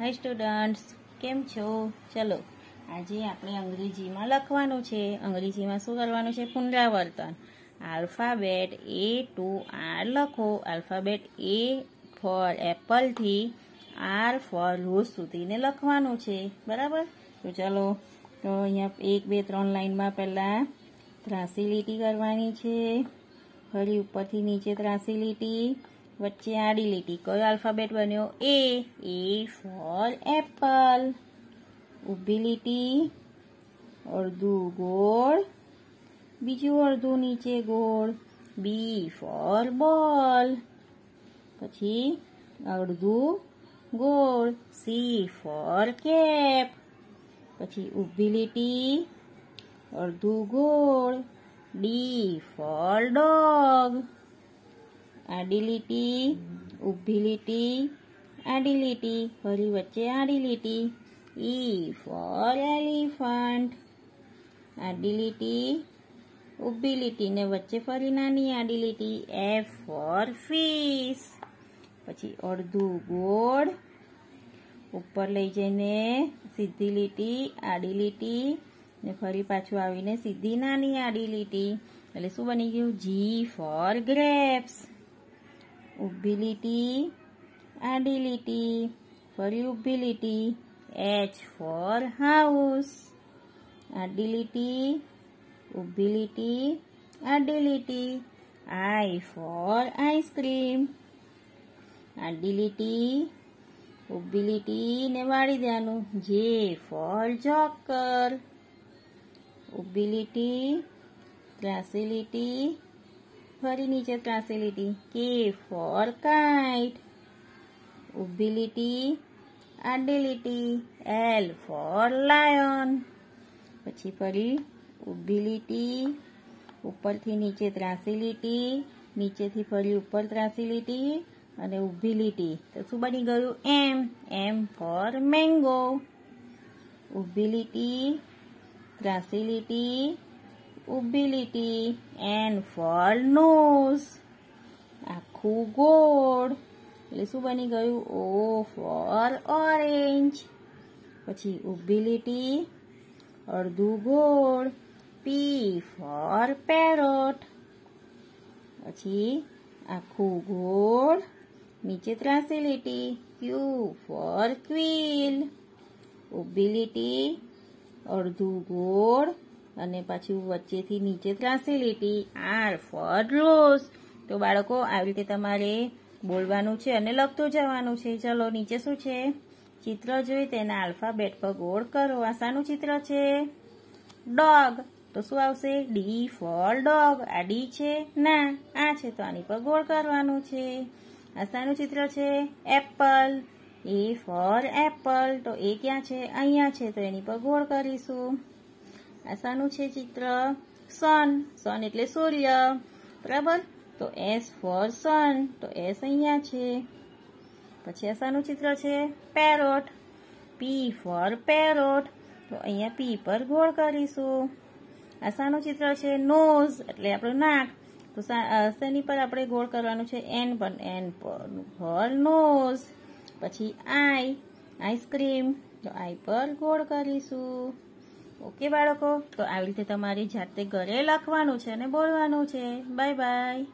હાય students કેમ છો ચલો આજે આપણે અંગ્રેજીમાં લખવાનું છે અંગ્રેજીમાં શું કરવાનું છે પુનરાવર્તન આલ્ફાબેટ એ ટુ આર લખો આલ્ફાબેટ એ ફોર એપલથી આર ફોર રોઝ સુધીને લખવાનું છે બરાબર તો ચલો તો અહીંયા એક બે ત્રણ લાઇનમાં પહેલાં ત્રાસી લીટી કરવાની છે ફરી ઉપરથી નીચે ત્રાસી લીટી વચ્ચે આડી લીટી કયો આલ્ફાબેટ બન્યો એ એ ફોર એપલ ઊભી લીટી અડધું ગોળ બીજું અડધું નીચે ગોળ બી ફોર બોલ પછી અડધું ગોળ સી ફોર કેપ પછી ઊભી લીટી અડધું ગોળ ડી ફોર ડોગ આડી લીટી ઊભી લીટી આડી લીટી ફરી વચ્ચે આડી લીટી ઈ ફોર એલિફન્ટ આડી લીટી ઊભી લીટી ને વચ્ચે ફરી નાની આડી લીટી એફ ફોર ફિશ પછી અડધું ગોળ ઉપર લઈ જઈને સીધી લીટી આડી લીટી ને ફરી પાછું આવીને સીધી નાની આડી લીટી એટલે શું બની ગયું જી ફોર ગ્રેપ્સ ઊભી લીટી આડી લીટી ફરી ઊભી લીટી એચ ફોર હાઉસ આડી લીટી ઊભી લીટી આડી લીટી આઈ ફોર આઈસ્ક્રીમ આડી લીટી ઊભી લીટી ને વાળી દેવાનું જે ફોર જોકર ઊભી લીટી ત્રાસી લીટી ફરી નીચે ત્રાસી લીટી કે ફોર કાઇટ ઊભી લીટી આડી લીટી એલ ફોર લાયન પછી ફરી ઊભી લીટી ઉપરથી નીચે ત્રાસી લીટી નીચેથી ફરી ઉપર ત્રાસી લીટી અને ઊભી લીટી તો શું બની ગયું એમ એમ ફોર મેંગો ઊભી લીટી ત્રાસી લીટી ability and for nose આખું ગોળ એટલે શું બની ગયું ઓ ફોર ઓરેન્જ પછી ઉબિલિટી અડધું ગોળ પી ફોર પેરોટ પછી આખું ગોળ નીચે ત્રાસેલિટી ક્યુ ફોર ક્વીલ ઉબિલિટી અડધું ગોળ અને પાછી વચ્ચેથી નીચે ત્રાસી લીટી આર ફોર રોઝ તો બાળકો આવી રીતે તમારે બોલવાનું છે અને લખતું જવાનું છે ચલો નીચે શું છે ચિત્ર જોઈ તેના આલ્ફાબેટ પર ગોળ કરો આ શાનું ચિત્ર છે ડોગ તો શું આવશે ડી ફોર ડોગ આ ડી છે ના આ છે તો આની પર ગોળ કરવાનું છે આ શાનું ચિત્ર છે એપલ એ ફોર એપલ તો એ ક્યાં છે અહીંયા છે તો એની પર ગોળ કરીશું આશાનું છે ચિત્ર સન સન એટલે સૂર્ય બરાબર તો એસ ફોર સન તો એસ અહીંયા છે પછી આશાનું ચિત્ર છે પેરોટ પી ફોર પેરોટ તો અહીંયા પી પર ગોળ કરીશું આશાનું ચિત્ર છે નોઝ એટલે આપણું નાક તો શેની પર આપણે ગોળ કરવાનું છે એન પર એન પર ફોર નોઝ પછી આઈ આઈસ્ક્રીમ તો આઈ પર ગોળ કરીશું ઓકે બાળકો તો આવી રીતે તમારી જાતે ઘરે લખવાનું છે અને બોલવાનું છે બાય બાય